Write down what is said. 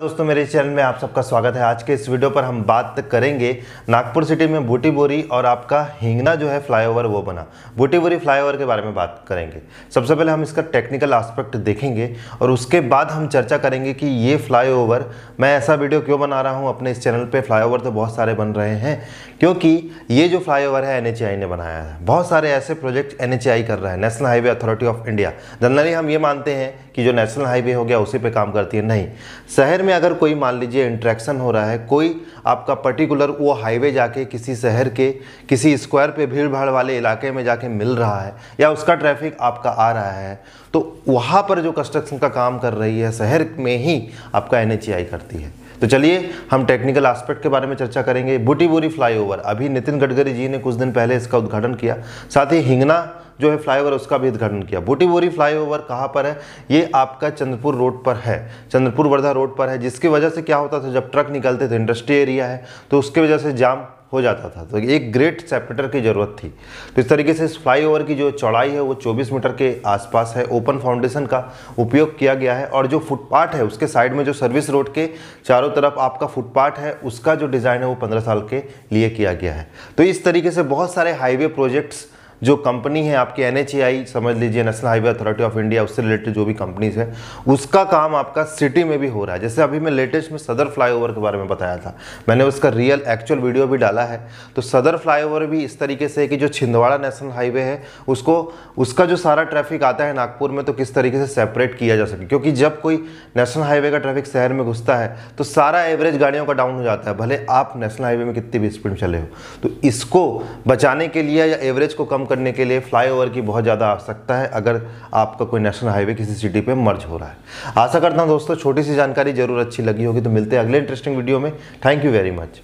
दोस्तों मेरे चैनल में आप सबका स्वागत है आज के इस वीडियो पर हम बात करेंगे नागपुर सिटी में बूटी बोरी और आपका हिंगना जो है फ्लाईओवर वो बना बूटी बोरी फ्लाईओवर के बारे में बात करेंगे सबसे पहले हम इसका टेक्निकल एस्पेक्ट देखेंगे और उसके बाद हम चर्चा करेंगे कि ये फ्लाईओवर मैं ऐसा वीडियो क्यों बना रहा हूँ अपने इस चैनल पर फ्लाई तो बहुत सारे बन रहे हैं क्योंकि ये जो फ्लाई है एन ने बनाया है बहुत सारे ऐसे प्रोजेक्ट एन कर रहा है national highway authority of India generally हम ये मानते हैं कि जो नेशनल हाईवे हो गया उसी पे काम करती है नहीं शहर में अगर कोई मान लीजिए इंट्रैक्शन हो रहा है कोई आपका पर्टिकुलर वो हाईवे जाके किसी शहर के किसी स्क्वायर पे भीड़ भाड़ वाले इलाके में जाके मिल रहा है या उसका ट्रैफिक आपका आ रहा है तो वहाँ पर जो कंस्ट्रक्शन का काम कर रही है शहर में ही आपका एन करती है तो चलिए हम टेक्निकल एस्पेक्ट के बारे में चर्चा करेंगे बुटीबोरी फ्लाईओवर अभी नितिन गडकरी जी ने कुछ दिन पहले इसका उद्घाटन किया साथ ही हिंगना जो है फ्लाईओवर उसका भी उद्घाटन किया बुटीबोरी फ्लाईओवर कहाँ पर है ये आपका चंद्रपुर रोड पर है चंद्रपुर वर्धा रोड पर है जिसकी वजह से क्या होता था जब ट्रक निकलते थे इंडस्ट्री एरिया है तो उसकी वजह से जाम हो जाता था तो एक ग्रेट सेपरेटर की ज़रूरत थी तो इस तरीके से इस फ्लाईओवर की जो चौड़ाई है वो 24 मीटर के आसपास है ओपन फाउंडेशन का उपयोग किया गया है और जो फुटपाथ है उसके साइड में जो सर्विस रोड के चारों तरफ आपका फुटपाथ है उसका जो डिज़ाइन है वो पंद्रह साल के लिए किया गया है तो इस तरीके से बहुत सारे हाईवे प्रोजेक्ट्स जो कंपनी है आपकी एन समझ लीजिए national highway authority of India उससे रिलेटेड जो भी कंपनीज है उसका काम आपका सिटी में भी हो रहा है जैसे अभी मैं लेटेस्ट में सदर फ्लाईओवर के बारे में बताया था मैंने उसका रियल एक्चुअल वीडियो भी डाला है तो सदर फ्लाईओवर भी इस तरीके से है कि जो छिंदवाड़ा नेशनल हाईवे है उसको उसका जो सारा ट्रैफिक आता है नागपुर में तो किस तरीके से सेपरेट किया जा सके क्योंकि जब कोई नेशनल हाईवे का ट्रैफिक शहर में घुसता है तो सारा एवरेज गाड़ियों का डाउन हो जाता है भले आप नेशनल हाईवे में कितनी भी स्पीड में चले हो तो इसको बचाने के लिए या एवरेज को कम करने के लिए फ्लाईओवर की बहुत ज़्यादा आवश्यकता है अगर आपका कोई नेशनल हाईवे किसी सिटी पे मर्ज हो रहा है आशा करता हूँ दोस्तों छोटी सी जानकारी जरूर अच्छी लगी होगी तो मिलते हैं अगले इंटरेस्टिंग वीडियो में थैंक यू वेरी मच